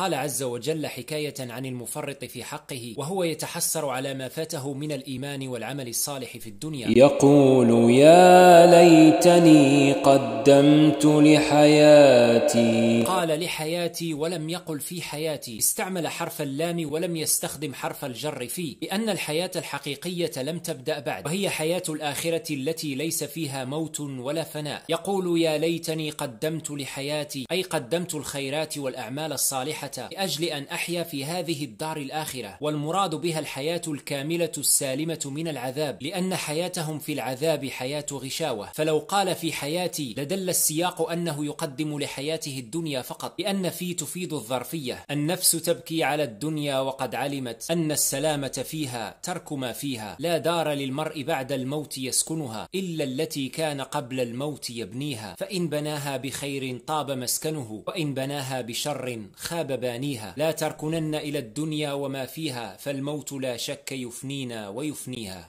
قال عز وجل حكاية عن المفرط في حقه وهو يتحسر على ما فاته من الإيمان والعمل الصالح في الدنيا يقول يا ليتني قدمت لحياتي قال لحياتي ولم يقل في حياتي استعمل حرف اللام ولم يستخدم حرف الجر فيه لأن الحياة الحقيقية لم تبدأ بعد وهي حياة الآخرة التي ليس فيها موت ولا فناء يقول يا ليتني قدمت لحياتي أي قدمت الخيرات والأعمال الصالحة لأجل أن أحيا في هذه الدار الآخرة والمراد بها الحياة الكاملة السالمة من العذاب لأن حياتهم في العذاب حياة غشاوة فلو قال في حياتي لدل السياق أنه يقدم لحياته الدنيا فقط لأن في تفيد الظرفية النفس تبكي على الدنيا وقد علمت أن السلامة فيها ترك ما فيها لا دار للمرء بعد الموت يسكنها إلا التي كان قبل الموت يبنيها فإن بناها بخير طاب مسكنه وإن بناها بشر خاب مبانيها لا تركنن إلى الدنيا وما فيها فالموت لا شك يفنينا ويفنيها